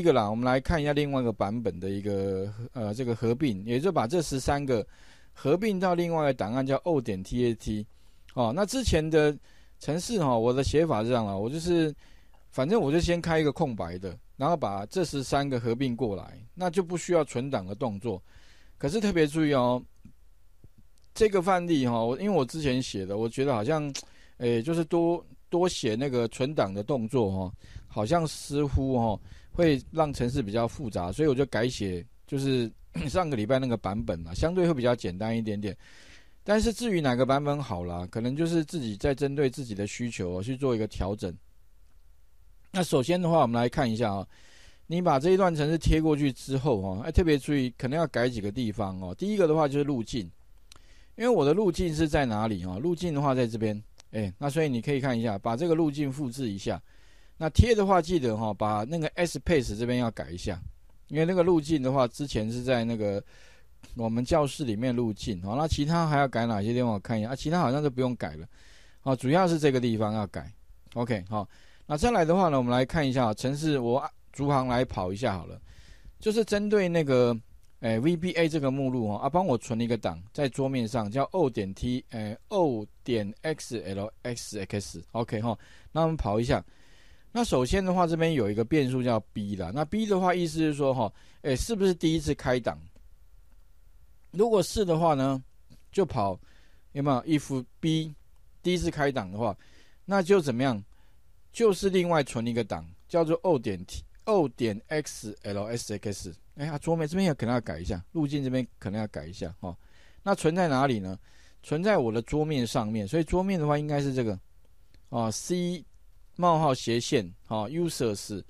一个啦，我们来看一下另外一个版本的一个呃，这个合并，也就把这十三个合并到另外一个档案叫 O 点 TAT 哦。那之前的程式哈，我的写法是这样了，我就是反正我就先开一个空白的，然后把这十三个合并过来，那就不需要存档的动作。可是特别注意哦，这个范例哈，我因为我之前写的，我觉得好像诶，就是多多写那个存档的动作哈，好像似乎哈。会让程式比较复杂，所以我就改写，就是 上个礼拜那个版本嘛，相对会比较简单一点点。但是至于哪个版本好啦，可能就是自己在针对自己的需求去做一个调整。那首先的话，我们来看一下啊，你把这一段程式贴过去之后哦，哎，特别注意，可能要改几个地方哦。第一个的话就是路径，因为我的路径是在哪里啊？路径的话在这边，哎，那所以你可以看一下，把这个路径复制一下。那贴的话，记得哈，把那个 Space 这边要改一下，因为那个路径的话，之前是在那个我们教室里面路径好，那其他还要改哪些地方？我看一下啊，其他好像就不用改了。好，主要是这个地方要改。OK，好。那再来的话呢，我们来看一下城市，我逐行来跑一下好了，就是针对那个哎 VBA 这个目录哦，啊帮我存一个档在桌面上，叫 O 点 T 哎 O 点 X L X X OK 哈。那我们跑一下。那首先的话，这边有一个变数叫 B 了。那 B 的话，意思是说哈，哎，是不是第一次开档？如果是的话呢，就跑有没有？if B 第一次开档的话，那就怎么样？就是另外存一个档，叫做 O 点 T、O 点 XLSX。哎，呀，桌面这边也可能要改一下，路径这边可能要改一下哈。那存在哪里呢？存在我的桌面上面。所以桌面的话，应该是这个啊 C。冒号斜线，哈，user 是，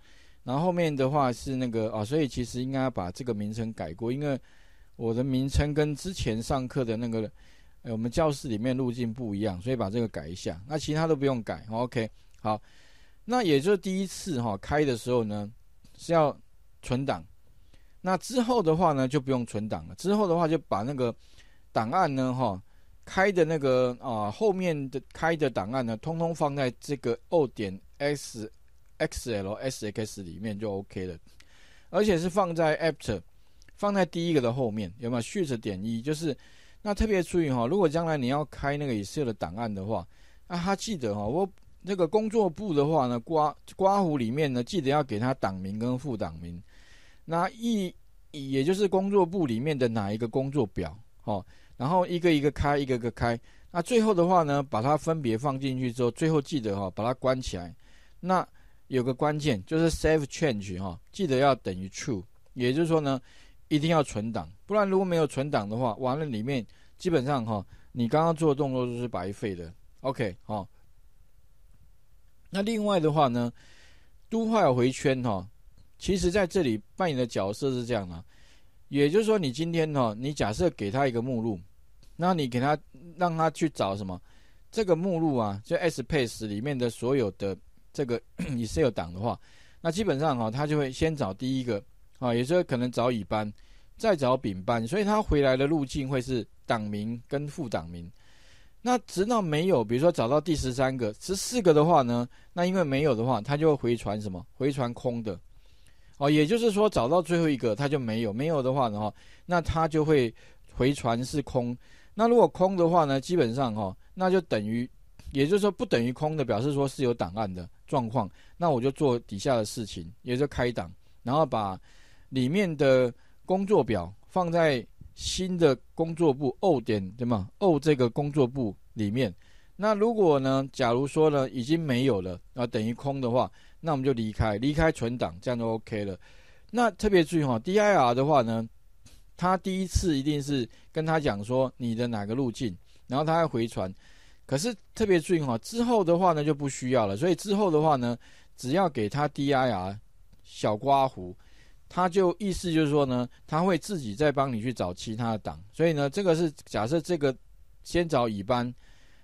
然后后面的话是那个啊，所以其实应该把这个名称改过，因为我的名称跟之前上课的那个，呃，我们教室里面路径不一样，所以把这个改一下。那其他都不用改，OK。好，那也就是第一次哈开的时候呢，是要存档。那之后的话呢，就不用存档了。之后的话就把那个档案呢，哈。开的那个啊，后面的开的档案呢，通通放在这个 O 点 x x l s x 里面就 OK 了，而且是放在 apter 放在第一个的后面，有没有 shift 点一？就是那特别注意哈，如果将来你要开那个 Excel 的档案的话，那他记得哈，我那个工作簿的话呢，刮刮胡里面呢，记得要给他档名跟副档名，那一也就是工作簿里面的哪一个工作表，哦，然后一个一个开，一个个开。那最后的话呢，把它分别放进去之后，最后记得哈，把它关起来。那有个关键就是 save change 哈，记得要等于 true，也就是说呢，一定要存档。不然如果没有存档的话，完了里面基本上哈，你刚刚做的动作都是白费的。OK 哈。那另外的话呢，都快回圈哈，其实在这里扮演的角色是这样的，也就是说你今天哈，你假设给他一个目录。那你给他让他去找什么？这个目录啊，就 Space 里面的所有的这个 Excel 档的话，那基本上哦，他就会先找第一个啊，也就是可能找乙班，再找丙班，所以他回来的路径会是档名跟副档名。那直到没有，比如说找到第十三个、十四个的话呢，那因为没有的话，他就会回传什么？回传空的哦。也就是说，找到最后一个他就没有，没有的话呢，那他就会回传是空。那如果空的话呢？基本上哈，那就等于，也就是说不等于空的，表示说是有档案的状况。那我就做底下的事情，也就开档，然后把里面的工作表放在新的工作簿 O 点对吗？O 这个工作簿里面。那如果呢，假如说呢已经没有了，啊，等于空的话，那我们就离开，离开存档，这样就 OK 了。那特别注意哈，DIR 的话呢？他第一次一定是跟他讲说你的哪个路径，然后他要回传。可是特别注意哈，之后的话呢就不需要了。所以之后的话呢，只要给他 DIR 小刮胡，他就意思就是说呢，他会自己再帮你去找其他的档。所以呢，这个是假设这个先找乙班，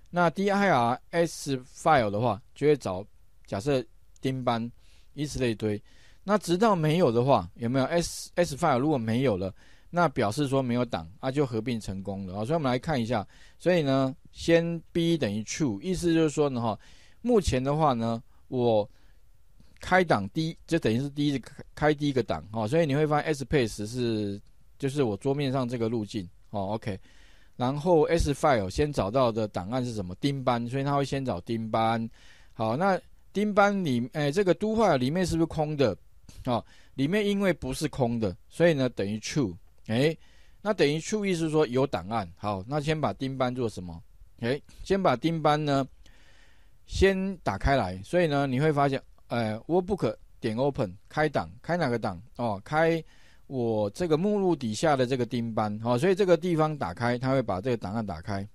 那 DIR S file 的话就会找假设丁班，以此类推。那直到没有的话，有没有 S S file 如果没有了？那表示说没有挡啊，就合并成功了啊。所以我们来看一下，所以呢，先 b 等于 true，意思就是说呢哈，目前的话呢，我开档第就等于是第一次开第一个档哈，所以你会发现 s p a c e 是就是我桌面上这个路径哦，OK。然后 s file 先找到的档案是什么？丁班，所以它会先找丁班。好，那丁班里哎，这个都块里面是不是空的哦，里面因为不是空的，所以呢等于 true。哎，那等于注意是说有档案，好，那先把钉班做什么？哎，先把钉班呢，先打开来。所以呢，你会发现，哎，Word Book 点 Open 开档，开哪个档？哦，开我这个目录底下的这个钉班，好，所以这个地方打开，它会把这个档案打开。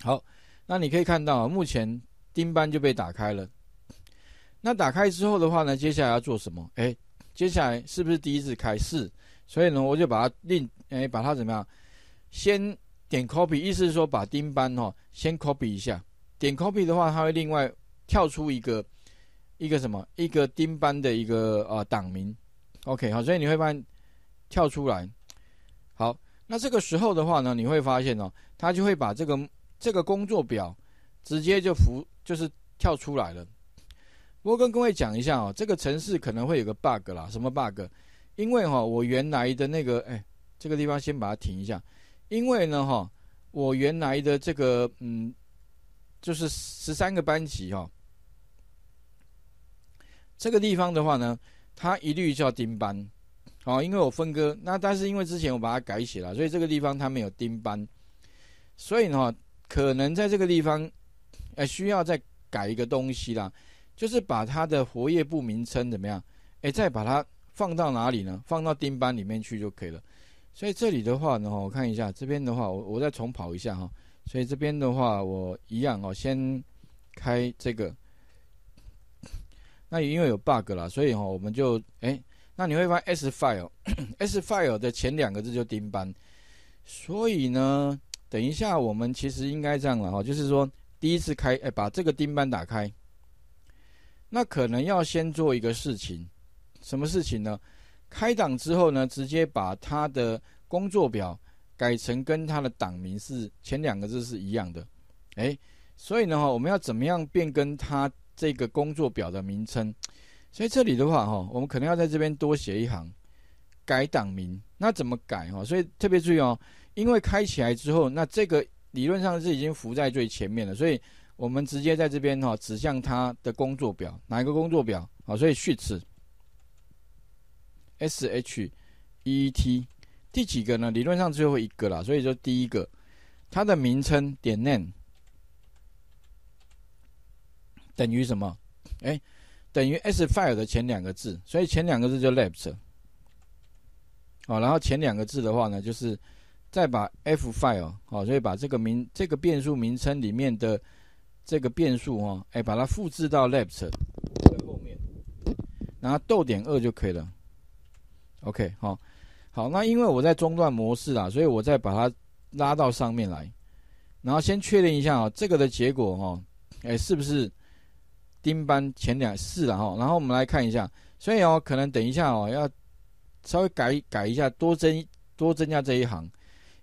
好，那你可以看到，目前钉班就被打开了。那打开之后的话呢，接下来要做什么？哎，接下来是不是第一次开？是。所以呢，我就把它另诶，把它怎么样？先点 copy，意思是说把钉班哦先 copy 一下。点 copy 的话，它会另外跳出一个一个什么？一个钉班的一个呃档名。OK，好，所以你会发现跳出来。好，那这个时候的话呢，你会发现哦，它就会把这个这个工作表直接就浮，就是跳出来了。我跟各位讲一下哦，这个程式可能会有个 bug 啦，什么 bug？因为哈，我原来的那个，哎，这个地方先把它停一下。因为呢，哈，我原来的这个，嗯，就是十三个班级哈，这个地方的话呢，它一律叫丁班，啊，因为我分割。那但是因为之前我把它改写了，所以这个地方它没有丁班。所以呢，可能在这个地方，哎，需要再改一个东西啦，就是把它的活页簿名称怎么样，哎，再把它。放到哪里呢？放到钉班里面去就可以了。所以这里的话呢，我看一下，这边的话，我我再重跑一下哈。所以这边的话，我一样哦，先开这个。那因为有 bug 啦，所以哈，我们就哎，那你会发现 s file，s file 的前两个字就钉班。所以呢，等一下我们其实应该这样了哈，就是说第一次开，哎，把这个钉班打开。那可能要先做一个事情。什么事情呢？开档之后呢，直接把他的工作表改成跟他的档名是前两个字是一样的。哎，所以呢哈，我们要怎么样变更他这个工作表的名称？所以这里的话哈，我们可能要在这边多写一行，改档名。那怎么改哈？所以特别注意哦，因为开起来之后，那这个理论上是已经浮在最前面了，所以我们直接在这边哈，指向他的工作表哪一个工作表好，所以序次。s h e t 第几个呢？理论上最后一个啦，所以就第一个。它的名称点 name 等于什么？哎，等于 s file 的前两个字，所以前两个字就 l e f t 好，然后前两个字的话呢，就是再把 f file 哦，所以把这个名这个变数名称里面的这个变数哈，哎，把它复制到 l e f t 的后面，然后逗点二就可以了。OK，好，好，那因为我在中断模式啊，所以我再把它拉到上面来，然后先确定一下啊，这个的结果哈，哎，是不是丁班前两是了哈？然后我们来看一下，所以哦，可能等一下哦，要稍微改改一下，多增多增加这一行，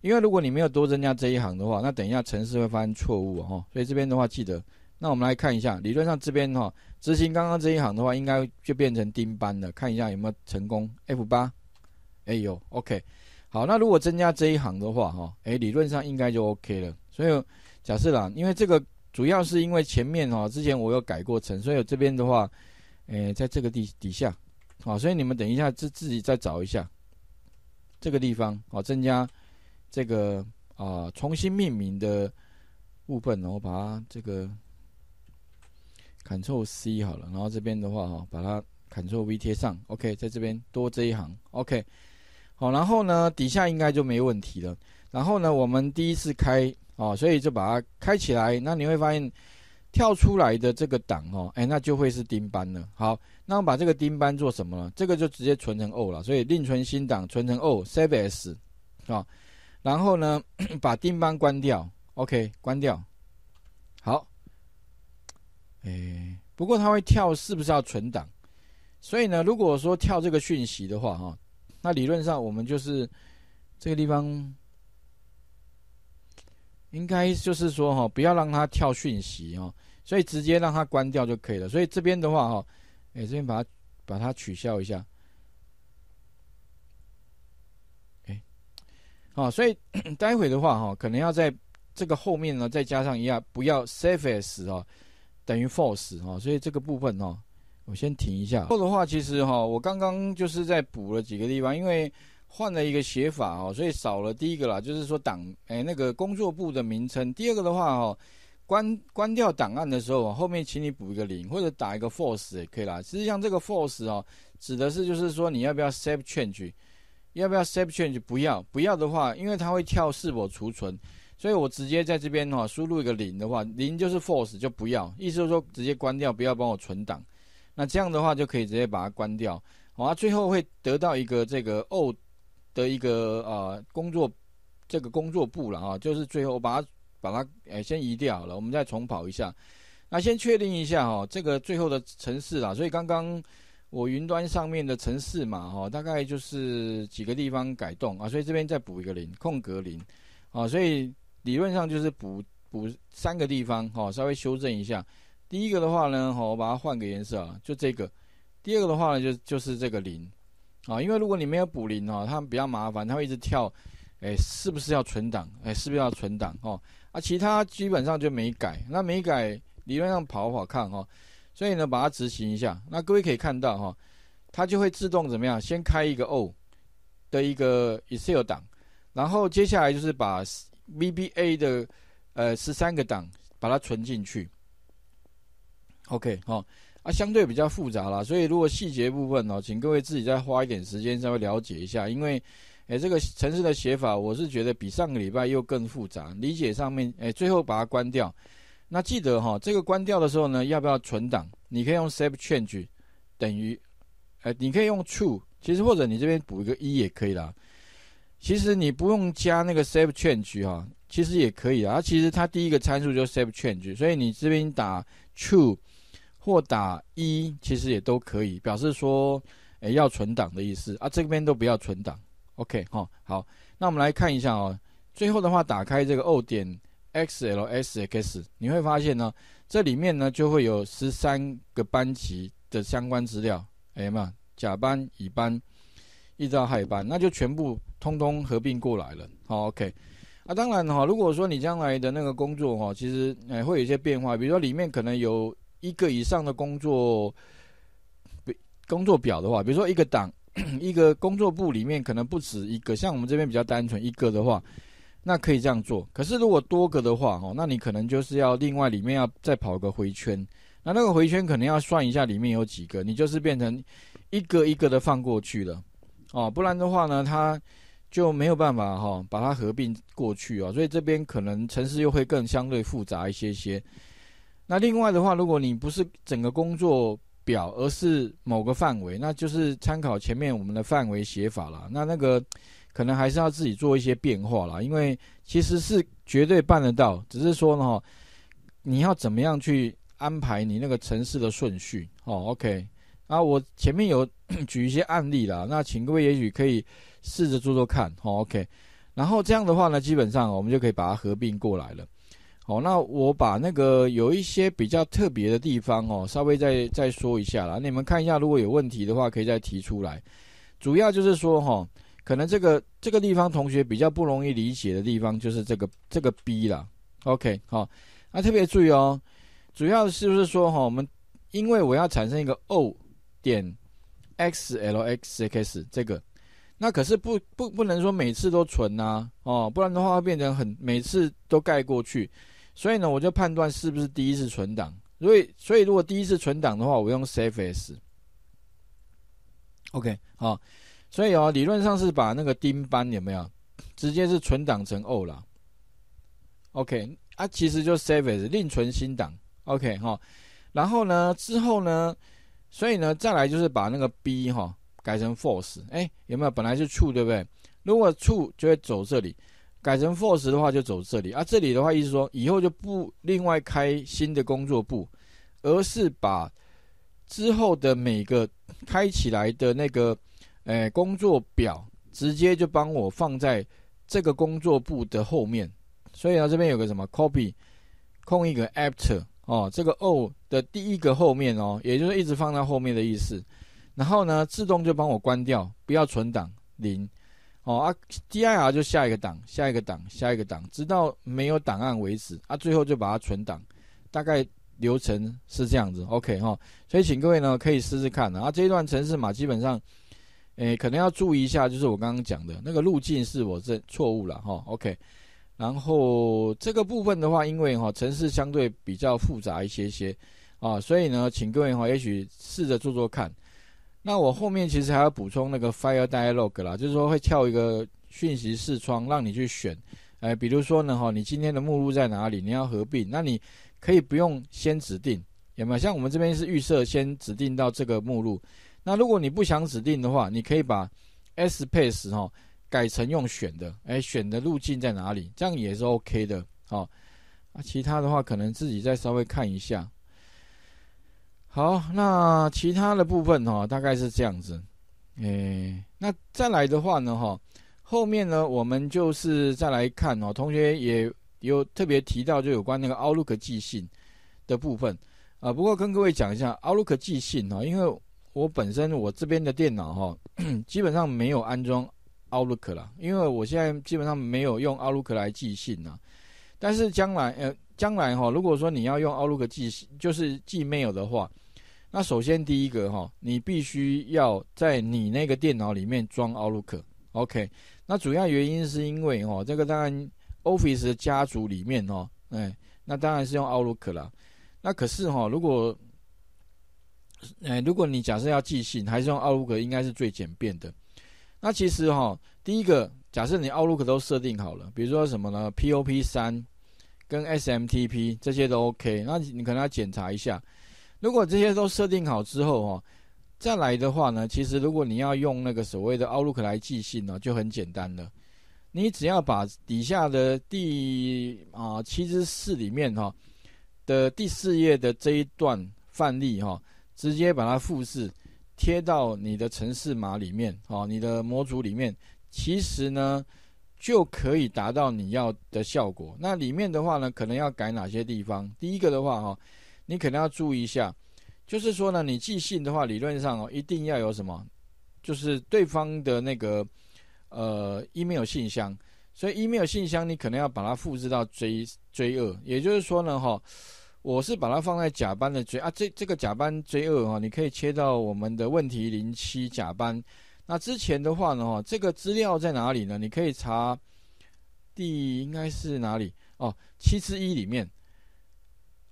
因为如果你没有多增加这一行的话，那等一下程式会发生错误哦，所以这边的话记得，那我们来看一下，理论上这边哈。执行刚刚这一行的话，应该就变成丁班了。看一下有没有成功。F 八，哎呦，OK。好，那如果增加这一行的话，哈，哎，理论上应该就 OK 了。所以，假设啦，因为这个主要是因为前面哈，之前我有改过程，所以这边的话，哎，在这个底底下，好，所以你们等一下自自己再找一下这个地方，好，增加这个啊，重新命名的部分，然后把它这个。Ctrl C 好了，然后这边的话哈，把它 Ctrl V 贴上，OK，在这边多这一行，OK，好，然后呢，底下应该就没问题了。然后呢，我们第一次开哦，所以就把它开起来。那你会发现跳出来的这个档哦，哎，那就会是盯班了。好，那我把这个盯班做什么了？这个就直接存成 O 了，所以另存新档存成 O，Save s 啊。然后呢，把盯班关掉，OK，关掉，好。哎，不过它会跳，是不是要存档？所以呢，如果说跳这个讯息的话，哈，那理论上我们就是这个地方应该就是说，哈，不要让它跳讯息，哈，所以直接让它关掉就可以了。所以这边的话，哈，哎，这边把它把它取消一下，哎，好，所以待会的话，哈，可能要在这个后面呢，再加上一下，不要 save 啊。等于 false 哈，所以这个部分哈，我先停一下。后的话，其实哈，我刚刚就是在补了几个地方，因为换了一个写法哦，所以少了第一个啦，就是说档，哎，那个工作簿的名称。第二个的话哈，关关掉档案的时候，后面请你补一个零，或者打一个 false 也可以啦。实际上这个 false 哦，指的是就是说你要不要 save change，要不要 save change，不要，不要的话，因为它会跳是否储存。所以我直接在这边哈，输入一个零的话，零就是 force 就不要，意思就是说直接关掉，不要帮我存档。那这样的话就可以直接把它关掉。好啊，最后会得到一个这个 o 的一个呃工作这个工作簿了啊，就是最后把它把它哎先移掉好了，我们再重跑一下。那先确定一下哈，这个最后的城市啦，所以刚刚我云端上面的城市嘛哈，大概就是几个地方改动啊，所以这边再补一个零空格零啊，所以。理论上就是补补三个地方哈，稍微修正一下。第一个的话呢，哈，我把它换个颜色啊，就这个。第二个的话呢，就就是这个零，啊，因为如果你没有补零哦，它比较麻烦，它会一直跳，哎，是不是要存档？哎，是不是要存档？哦，啊，其他基本上就没改。那没改理论上跑跑看哈，所以呢，把它执行一下。那各位可以看到哈，它就会自动怎么样，先开一个 O 的一个 Excel 档，然后接下来就是把。VBA 的呃十三个档，把它存进去。OK 哦、啊，相对比较复杂啦，所以如果细节部分呢，请各位自己再花一点时间稍微了解一下。因为哎这个城市的写法，我是觉得比上个礼拜又更复杂，理解上面哎最后把它关掉。那记得哈这个关掉的时候呢，要不要存档？你可以用 Save Change 等于哎你可以用 True，其实或者你这边补一个一也可以啦。其实你不用加那个 save change 哈，其实也可以啊。其实它第一个参数就 save change，所以你这边打 true 或打一，其实也都可以，表示说诶要存档的意思啊。这边都不要存档，OK 哈。好，那我们来看一下哦。最后的话，打开这个 O 点 xlsx，你会发现呢，这里面呢就会有十三个班级的相关资料，哎嘛，甲班、乙班一直到亥班，那就全部。通通合并过来了，OK，好啊，当然哈，如果说你将来的那个工作哈，其实哎会有一些变化，比如说里面可能有一个以上的工作，工作表的话，比如说一个档，一个工作部里面可能不止一个，像我们这边比较单纯一个的话，那可以这样做。可是如果多个的话哈，那你可能就是要另外里面要再跑个回圈，那那个回圈可能要算一下里面有几个，你就是变成一个一个的放过去了，哦，不然的话呢，它。就没有办法哈，把它合并过去啊，所以这边可能城市又会更相对复杂一些些。那另外的话，如果你不是整个工作表，而是某个范围，那就是参考前面我们的范围写法啦。那那个可能还是要自己做一些变化啦，因为其实是绝对办得到，只是说呢，你要怎么样去安排你那个城市的顺序哦。OK，啊，我前面有 举一些案例啦，那请各位也许可以。试着做做看，好，OK。然后这样的话呢，基本上我们就可以把它合并过来了。好，那我把那个有一些比较特别的地方哦，稍微再再说一下啦。你们看一下，如果有问题的话，可以再提出来。主要就是说哈，可能这个这个地方同学比较不容易理解的地方就是这个这个 B 啦。o k 好，那特别注意哦，主要是不是说哈，我们因为我要产生一个 O 点 x l x x 这个。那可是不不不能说每次都存啊哦，不然的话会变成很每次都盖过去，所以呢我就判断是不是第一次存档，所以所以如果第一次存档的话，我用 save as。OK 好，所以哦理论上是把那个丁班有没有直接是存档成 O 了。OK 啊，其实就 save as 另存新档。OK 哈，然后呢之后呢，所以呢再来就是把那个 B 哈。改成 false，哎，有没有本来 u 处对不对？如果处就会走这里，改成 false 的话就走这里啊。这里的话意思说，以后就不另外开新的工作簿，而是把之后的每个开起来的那个，呃工作表直接就帮我放在这个工作簿的后面。所以呢，这边有个什么 copy，空一个 after，哦，这个 O 的第一个后面哦，也就是一直放在后面的意思。然后呢，自动就帮我关掉，不要存档零，哦啊，dir 就下一个档，下一个档，下一个档，直到没有档案为止，啊，最后就把它存档，大概流程是这样子，OK 哈，所以请各位呢可以试试看，啊，这一段程式码基本上，诶，可能要注意一下，就是我刚刚讲的那个路径是我这错误了哈，OK，然后这个部分的话，因为哈程式相对比较复杂一些些，啊，所以呢，请各位哈，也许试着做做看。那我后面其实还要补充那个 f i r e Dialog 啦，就是说会跳一个讯息视窗，让你去选。呃，比如说呢，哈，你今天的目录在哪里？你要合并，那你可以不用先指定，有没有？像我们这边是预设先指定到这个目录。那如果你不想指定的话，你可以把 S p a c e 哈改成用选的，哎，选的路径在哪里？这样也是 OK 的，好。啊，其他的话可能自己再稍微看一下。好，那其他的部分哈，大概是这样子，诶，那再来的话呢哈，后面呢我们就是再来看哦，同学也有特别提到就有关那个 Outlook 记信的部分啊，不过跟各位讲一下 Outlook 记信哈，因为我本身我这边的电脑哈，基本上没有安装 Outlook 了，因为我现在基本上没有用 Outlook 来记信呐，但是将来呃将来哈，如果说你要用 Outlook 信，就是寄 mail 的话，那首先第一个哈，你必须要在你那个电脑里面装 Outlook，OK？那主要原因是因为哦，这个当然 Office 家族里面哦，哎，那当然是用 Outlook 啦。那可是哈，如果，哎，如果你假设要寄信，还是用 Outlook 应该是最简便的。那其实哈，第一个假设你 Outlook 都设定好了，比如说什么呢？POP3 跟 SMTP 这些都 OK，那你可能要检查一下。如果这些都设定好之后哈，再来的话呢，其实如果你要用那个所谓的 Outlook 来寄信呢，就很简单了。你只要把底下的第啊七十四里面哈的第四页的这一段范例哈，直接把它复制贴到你的程式码里面哦，你的模组里面，其实呢就可以达到你要的效果。那里面的话呢，可能要改哪些地方？第一个的话哈。你可能要注意一下，就是说呢，你寄信的话，理论上哦，一定要有什么，就是对方的那个呃 email 信箱，所以 email 信箱你可能要把它复制到追追二，也就是说呢哈，我是把它放在甲班的追啊，这这个甲班追二哈，你可以切到我们的问题零七甲班。那之前的话呢哈，这个资料在哪里呢？你可以查第应该是哪里哦，七之一里面。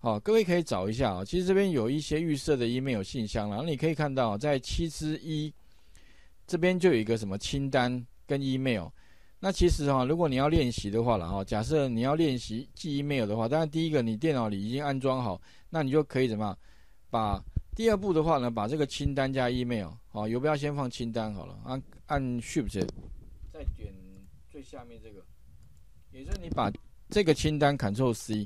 好，各位可以找一下啊。其实这边有一些预设的 email 信箱，然后你可以看到在七之一这边就有一个什么清单跟 email。那其实哈，如果你要练习的话了哈，假设你要练习记 email 的话，当然第一个你电脑里已经安装好，那你就可以怎么把第二步的话呢？把这个清单加 email，好，游标先放清单好了，按按 shift 再点最下面这个，也就是你把这个清单 c t r l c。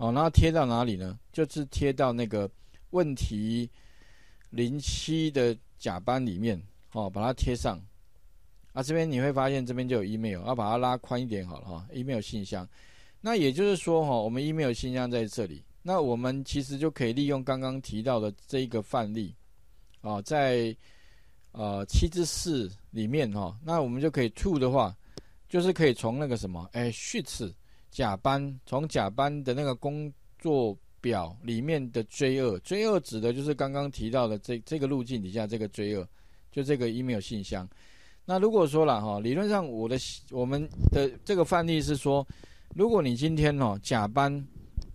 哦，那贴到哪里呢？就是贴到那个问题零七的甲班里面，哦，把它贴上啊。这边你会发现，这边就有 email，要把它拉宽一点好了哈。email 信箱，那也就是说哈，我们 email 信箱在这里，那我们其实就可以利用刚刚提到的这一个范例啊，在呃七至四里面哈，那我们就可以 to 的话，就是可以从那个什么，哎，序次。甲班从甲班的那个工作表里面的追二，追二指的就是刚刚提到的这这个路径底下这个追二，就这个 email 信箱。那如果说了哈，理论上我的我们的这个范例是说，如果你今天哦甲班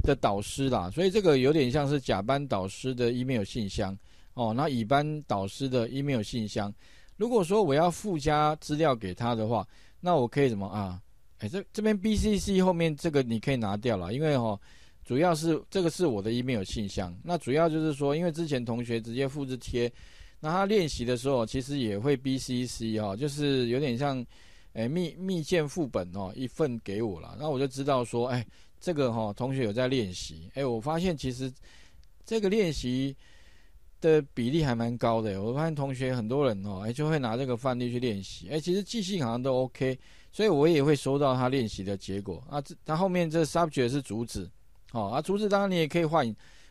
的导师啦，所以这个有点像是甲班导师的 email 信箱哦，那乙班导师的 email 信箱，如果说我要附加资料给他的话，那我可以怎么啊？哎，这这边 BCC 后面这个你可以拿掉了，因为哈，主要是这个是我的一面有信箱。那主要就是说，因为之前同学直接复制贴，那他练习的时候其实也会 BCC 哈，就是有点像，哎，密密件副本哦，一份给我了，那我就知道说，哎，这个哈同学有在练习。哎，我发现其实这个练习的比例还蛮高的，我发现同学很多人哦，哎、就会拿这个范例去练习。哎，其实记性好像都 OK。所以我也会收到他练习的结果啊。这他后面这 subject 是主旨，好啊。主旨当然你也可以换，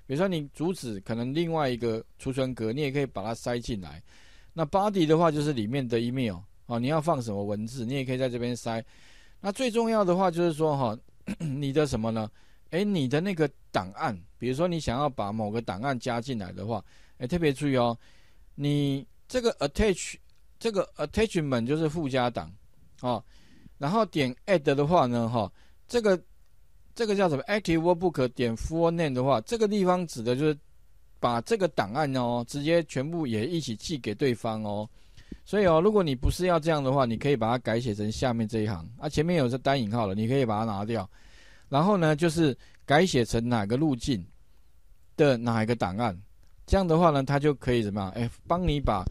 比如说你主旨可能另外一个储存格，你也可以把它塞进来。那 body 的话就是里面的 email 啊，你要放什么文字，你也可以在这边塞。那最重要的话就是说哈，你的什么呢？哎，你的那个档案，比如说你想要把某个档案加进来的话，哎，特别注意哦，你这个 attach 这个 attachment 就是附加档，哦。然后点 Add 的话呢，哈，这个这个叫什么 Active Workbook 点 For Name 的话，这个地方指的就是把这个档案哦，直接全部也一起寄给对方哦。所以哦，如果你不是要这样的话，你可以把它改写成下面这一行啊，前面有这单引号了，你可以把它拿掉。然后呢，就是改写成哪个路径的哪一个档案，这样的话呢，它就可以怎么样？哎，帮你把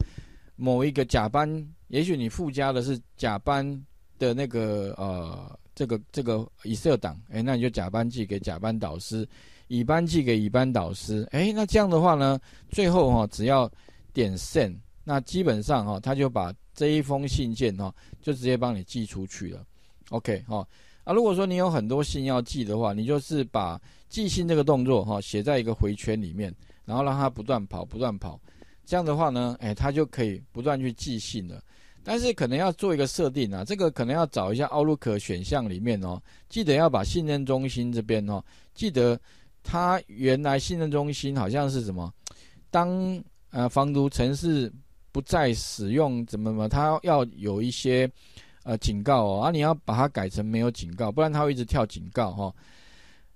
某一个甲班，也许你附加的是甲班。的那个呃，这个这个以色党，哎，那你就甲班寄给甲班导师，乙班寄给乙班导师，哎，那这样的话呢，最后哈，只要点 send，那基本上哈，他就把这一封信件哈，就直接帮你寄出去了。OK 哈，啊，如果说你有很多信要寄的话，你就是把寄信这个动作哈，写在一个回圈里面，然后让它不断跑，不断跑，这样的话呢，哎，它就可以不断去寄信了。但是可能要做一个设定啊，这个可能要找一下奥 o k 选项里面哦，记得要把信任中心这边哦，记得它原来信任中心好像是什么？当呃防毒城市不再使用怎么怎么，它要有一些呃警告哦，啊，你要把它改成没有警告，不然它会一直跳警告哈。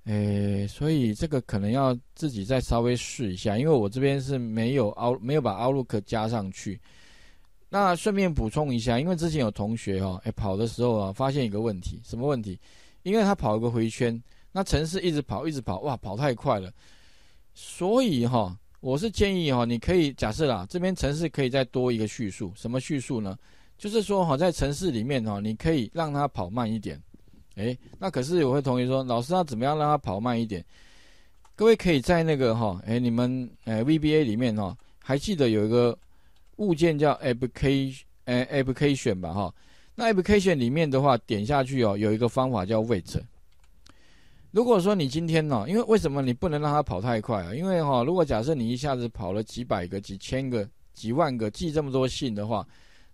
诶，所以这个可能要自己再稍微试一下，因为我这边是没有奥没有把奥 o k 加上去。那顺便补充一下，因为之前有同学哈，哎跑的时候啊，发现一个问题，什么问题？因为他跑一个回圈，那城市一直跑，一直跑，哇，跑太快了。所以哈，我是建议哈，你可以假设啦，这边城市可以再多一个叙述，什么叙述呢？就是说哈，在城市里面哈，你可以让它跑慢一点。哎，那可是有位同学说，老师要怎么样让它跑慢一点？各位可以在那个哈，哎，你们哎 VBA 里面哈，还记得有一个。物件叫 application，application 吧哈，那 application 里面的话点下去哦，有一个方法叫 wait。如果说你今天呢，因为为什么你不能让它跑太快啊？因为哈，如果假设你一下子跑了几百个、几千个、几万个寄这么多信的话，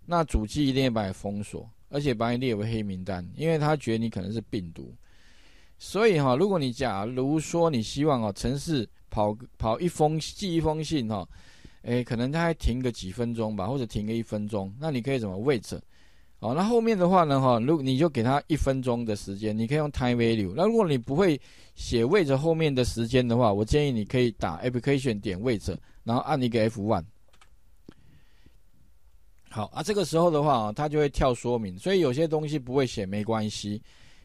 那主机一定会把你封锁，而且把你列为黑名单，因为他觉得你可能是病毒。所以哈，如果你假如说你希望哦，城市跑跑一封寄一封信哈。哎，可能它停个几分钟吧，或者停个一分钟，那你可以怎么位置？好，那后面的话呢？哈，如果你就给它一分钟的时间，你可以用 time value。那如果你不会写位置后面的时间的话，我建议你可以打 application 点位置，然后按一个 F1。好啊，这个时候的话啊，它就会跳说明。所以有些东西不会写没关系，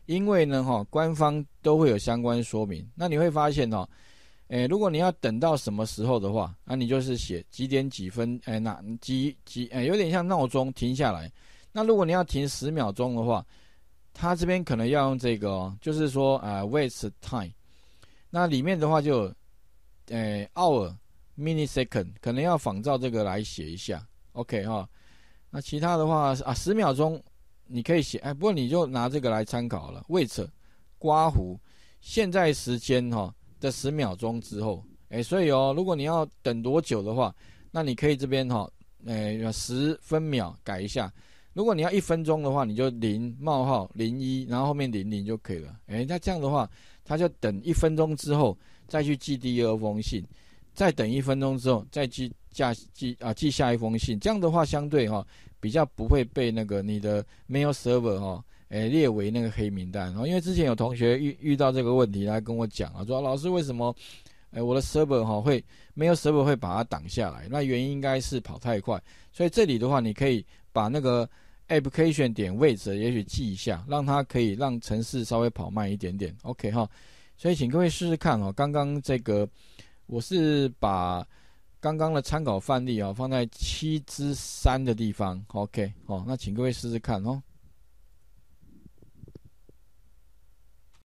因为呢哈，官方都会有相关说明。那你会发现呢？哎，如果你要等到什么时候的话，那你就是写几点几分，哎，哪几几，哎，有点像闹钟停下来。那如果你要停十秒钟的话，它这边可能要用这个，哦，就是说，呃 w a i t time。那里面的话就，哎，hour，m i n l i second，可能要仿照这个来写一下。OK 哈，那其他的话啊，十秒钟你可以写，哎，不过你就拿这个来参考了。w a i t 刮胡，现在时间哈。在十秒钟之后，哎，所以哦，如果你要等多久的话，那你可以这边哈，哎，十分秒改一下。如果你要一分钟的话，你就零冒号零一，然后后面零零就可以了。哎，那这样的话，他就等一分钟之后再去寄第二封信，再等一分钟之后再寄下寄啊寄下一封信。这样的话，相对哈比较不会被那个你的 mail server 哈。诶，列为那个黑名单，然后因为之前有同学遇遇到这个问题，他跟我讲啊，说老师为什么，哎，我的 server 哈会没有 server 会把它挡下来？那原因应该是跑太快，所以这里的话，你可以把那个 application 点位置，也许记一下，让它可以让程式稍微跑慢一点点。OK 哈，所以请各位试试看哦，刚刚这个我是把刚刚的参考范例啊放在七之三的地方，OK 哈，那请各位试试看哦。